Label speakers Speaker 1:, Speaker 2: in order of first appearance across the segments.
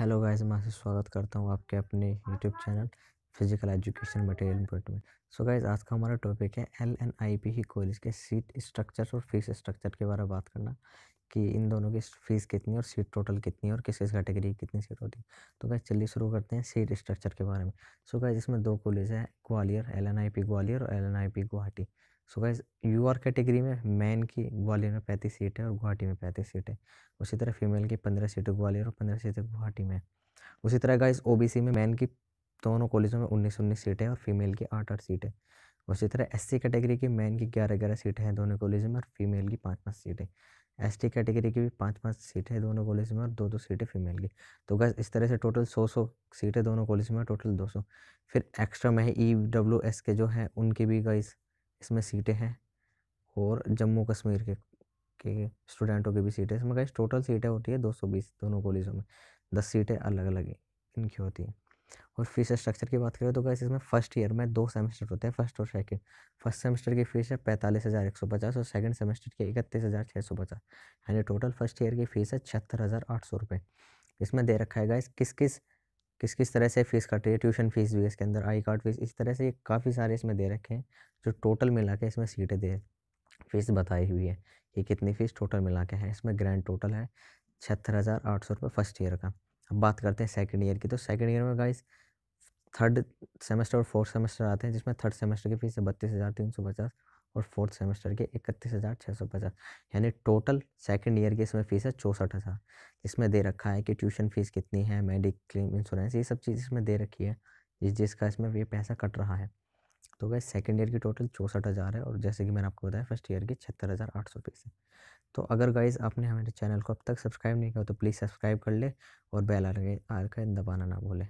Speaker 1: hello guys मैं आपसे स्वागत करता हूँ आपके अपने YouTube channel physical education material improvement so guys आज का हमारा टॉपिक है एल एन आई पी ही कॉलेज के सीट स्ट्रक्चर और फीस स्ट्रक्चर के बारे में बात करना कि इन दोनों की फीस कितनी और सीट टोटल कितनी और किस किस कैटेगरी की कितनी सीट होती है तो गाइज चलिए शुरू करते हैं सीट स्ट्रक्चर के बारे में सो गाइज इसमें दो कॉलेज है Gwalior L N I P Gwalior और L N I P Guwahati so guys U R category में मैन की ग्वालियर में पैंतीस सीट है और गुवाहाटी में पैंतीस सीट है उसी तरह फीमेल की पंद्रह सीटें ग्वालियर और पंद्रह सीटें गुवाहाटी में उसी तरह गाइज ओ बी सी में मैन की दोनों कॉलेजों में उन्नीस उन्नीस सीटें हैं और फीमेल की आठ आठ सीटें उसी तरह सी कैटेगरी की मैन की ग्यारह ग्यारह सीटें हैं दोनों कॉलेज में और फीमेल की पाँच पाँच सीटें टी कैटेगरी की भी पाँच पाँच सीटें हैं दोनों कॉलेज में और दो दो सीटें फीमेल की तो गैस इस तरह से टोटल सौ सौ सीटें दोनों कॉलेज में और टोटल दो सौ फिर एक्स्ट्रा में ई डब्ल्यू एस के जो हैं उनकी भी गैस इसमें सीटें हैं और जम्मू कश्मीर के के स्टूडेंटों की भी सीटें इसमें गैस टोटल सीटें होती है दो सौ बीस दोनों कॉलेजों में दस सीटें अलग अलग इनकी होती हैं और फीस स्ट्रक्चर की बात करें तो गैस इसमें फर्स्ट ईयर में दो सेमेस्टर होते हैं फर्स्ट और सेकंड फर्स्ट सेमेस्टर की फ़ीस है पैंतालीस हज़ार एक सौ पचास और सेकंड सेमेस्टर की इकतीस हज़ार छः सौ पचास यानी टोटल फर्स्ट ईयर की फ़ीस है छिहत्तर हज़ार आठ सौ रुपये इसमें दे रखा है गैस किस किस किस किस तरह से फ़ीस कट रही है ट्यूशन फ़ीस भी इसके अंदर आई कार्ड फ़ीस इस तरह से काफ़ी सारे इसमें दे रखे हैं जो टोटल मिला के इसमें सीटें दे फ़ीस बताई हुई है कि कितनी फ़ीस टोटल मिला के है इसमें ग्रैंड टोटल है छिहत्तर हज़ार आठ सौ रुपये फ़र्स्ट ईयर का अब बात करते हैं सेकेंड ईयर की तो सेकेंड ईयर में गाइस थर्ड सेमेस्टर और फोर्थ सेमेस्टर आते हैं जिसमें थर्ड सेमेस्टर की फीस है बत्तीस हज़ार तीन सौ पचास और फोर्थ सेमेस्टर के इकतीस हज़ार छः सौ पचास यानी टोटल सेकेंड ईयर की इसमें फ़ीस है चौंसठ हज़ार इसमें दे रखा है कि ट्यूशन फ़ीस कितनी है मेडिक्लेम इंश्योरेंस ये सब चीज़ इसमें दे रखी है जिस जिसका इसमें ये पैसा कट रहा है तो गए सेकेंड ईयर की टोटल चौंसठ हज़ार है और जैसे कि मैंने आपको बताया फर्स्ट ईयर की छहत्तर हज़ार आठ सौ फीस है तो अगर गाइज आपने हमारे चैनल को अब तक सब्सक्राइब नहीं किया तो प्लीज़ सब्सक्राइब कर ले और बेल आर आइकन दबाना ना भूले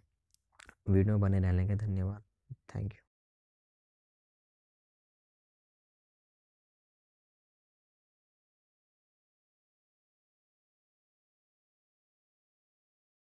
Speaker 1: वीडियो बने रहने के धन्यवाद थैंक यू